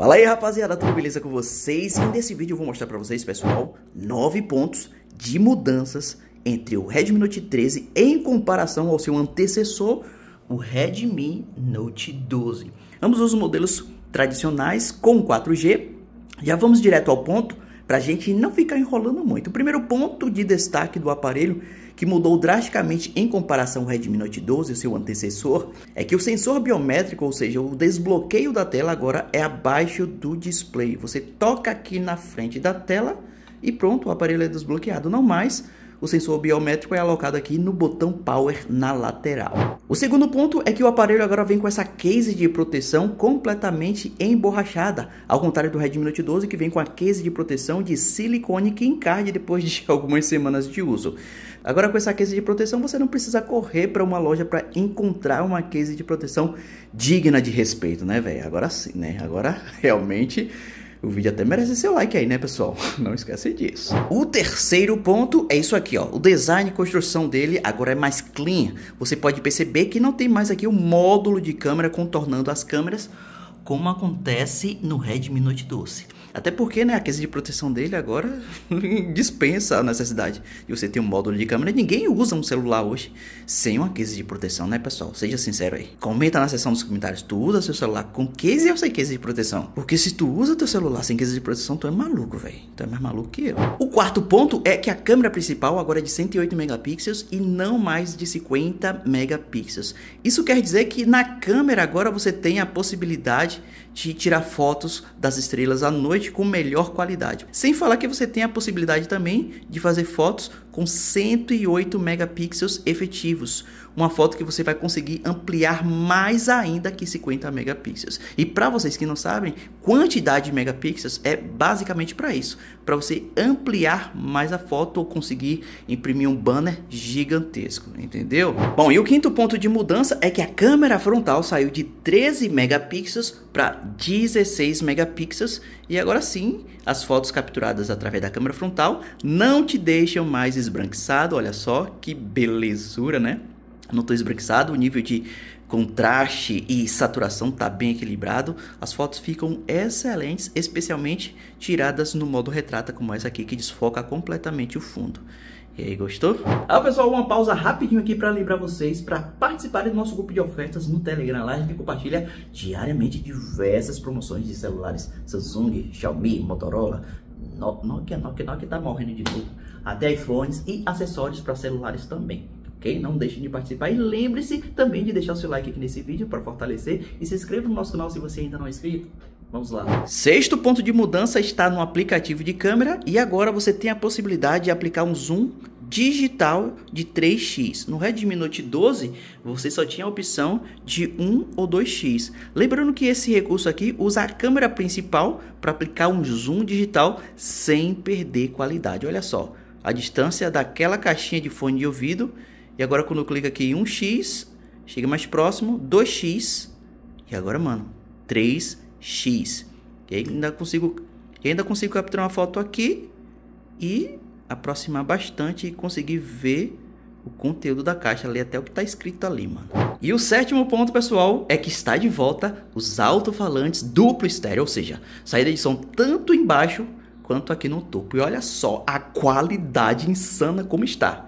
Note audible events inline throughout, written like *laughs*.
Fala aí rapaziada, tudo beleza com vocês? E nesse vídeo eu vou mostrar pra vocês, pessoal, 9 pontos de mudanças entre o Redmi Note 13 em comparação ao seu antecessor, o Redmi Note 12. Ambos os modelos tradicionais com 4G. Já vamos direto ao ponto, para a gente não ficar enrolando muito. O primeiro ponto de destaque do aparelho, que mudou drasticamente em comparação ao Redmi Note 12, seu antecessor, é que o sensor biométrico, ou seja, o desbloqueio da tela agora é abaixo do display. Você toca aqui na frente da tela e pronto, o aparelho é desbloqueado, não mais o sensor biométrico é alocado aqui no botão power na lateral. O segundo ponto é que o aparelho agora vem com essa case de proteção completamente emborrachada, ao contrário do Redmi Note 12 que vem com a case de proteção de silicone que encarde depois de *laughs* algumas semanas de uso. Agora com essa case de proteção você não precisa correr para uma loja para encontrar uma case de proteção digna de respeito, né, velho? Agora sim, né? Agora *laughs* realmente o vídeo até merece seu like aí, né, pessoal? *laughs* Não esquece disso. O terceiro ponto é isso aqui, ó. O design e construção dele agora é mais clean. Você pode perceber que não tem mais aqui o módulo de câmera contornando as câmeras, como acontece no Redmi Note 12. Até porque, né, a case de proteção dele agora *laughs* dispensa a necessidade de você ter um módulo de câmera. Ninguém usa um celular hoje sem uma case de proteção, né, pessoal? Seja sincero aí. Comenta na seção dos comentários, tu usa seu celular com case ou sem case de proteção? Porque se tu usa teu celular sem case de proteção, tu é maluco, velho. Tu é mais maluco que eu. O quarto ponto é que a câmera principal agora é de 108 megapixels e não mais de 50 megapixels. Isso quer dizer que na câmera agora você tem a possibilidade de tirar fotos das estrelas à noite com melhor qualidade. Sem falar que você tem a possibilidade também de fazer fotos com 108 megapixels efetivos, uma foto que você vai conseguir ampliar mais ainda que 50 megapixels. E para vocês que não sabem, quantidade de megapixels é basicamente para isso, para você ampliar mais a foto ou conseguir imprimir um banner gigantesco, entendeu? Bom, e o quinto ponto de mudança é que a câmera frontal saiu de 13 megapixels para 16 megapixels e agora sim, as fotos capturadas através da câmera frontal não te deixam mais esbranquiçado, olha só que belezura, né? Não tô esbranquiçado, o nível de contraste e saturação está bem equilibrado. As fotos ficam excelentes, especialmente tiradas no modo retrata, como essa aqui, que desfoca completamente o fundo. E aí, gostou? Ah, pessoal, uma pausa rapidinho aqui para lembrar vocês para participar do nosso grupo de ofertas no Telegram. Lá a gente compartilha diariamente diversas promoções de celulares Samsung, Xiaomi, Motorola, Nokia, Nokia, Nokia tá morrendo de novo até iPhones e acessórios para celulares também. Ok? Não deixe de participar e lembre-se também de deixar o seu like aqui nesse vídeo para fortalecer e se inscreva no nosso canal se você ainda não é inscrito. Vamos lá. Sexto ponto de mudança está no aplicativo de câmera e agora você tem a possibilidade de aplicar um zoom digital de 3x. No Redmi Note 12, você só tinha a opção de 1 ou 2x. Lembrando que esse recurso aqui usa a câmera principal para aplicar um zoom digital sem perder qualidade. Olha só, a distância daquela caixinha de fone de ouvido. E agora quando eu clico aqui em 1x, chega mais próximo, 2x. E agora, mano, 3x. E ainda consigo, ainda consigo capturar uma foto aqui e aproximar bastante e conseguir ver o conteúdo da caixa ali até o que está escrito ali, mano. E o sétimo ponto, pessoal, é que está de volta os alto-falantes duplo estéreo, ou seja, saída de som tanto embaixo quanto aqui no topo. E olha só a qualidade insana como está.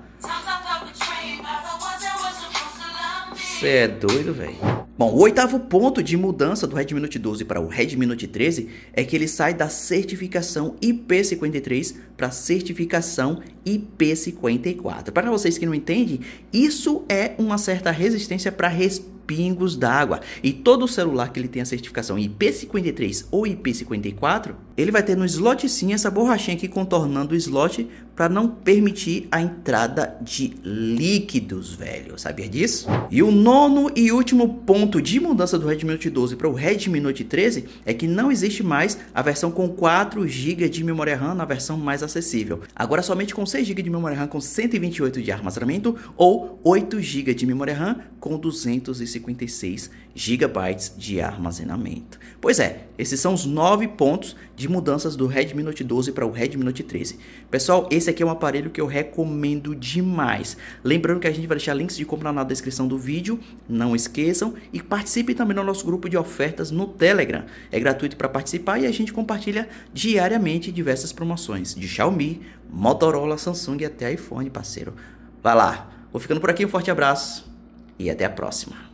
Você é doido, velho. Bom, o oitavo ponto de mudança do Redmi Note 12 para o Redmi Note 13 é que ele sai da certificação IP53 para certificação IP54. Para vocês que não entendem, isso é uma certa resistência para respeito pingos d'água. E todo celular que ele tem a certificação IP53 ou IP54, ele vai ter no slot sim essa borrachinha aqui contornando o slot para não permitir a entrada de líquidos, velho. Sabia disso? E o nono e último ponto de mudança do Redmi Note 12 para o Redmi Note 13 é que não existe mais a versão com 4 GB de memória RAM na versão mais acessível. Agora somente com 6 GB de memória RAM com 128 de armazenamento ou 8 GB de memória RAM com 256 GB de armazenamento. Pois é, esses são os 9 pontos de mudanças do Redmi Note 12 para o Redmi Note 13. Pessoal, esse aqui é um aparelho que eu recomendo demais. Lembrando que a gente vai deixar links de compra na descrição do vídeo, não esqueçam. E participem também no nosso grupo de ofertas no Telegram. É gratuito para participar e a gente compartilha diariamente diversas promoções de Xiaomi, Motorola, Samsung e até iPhone, parceiro. Vai lá, vou ficando por aqui, um forte abraço e até a próxima.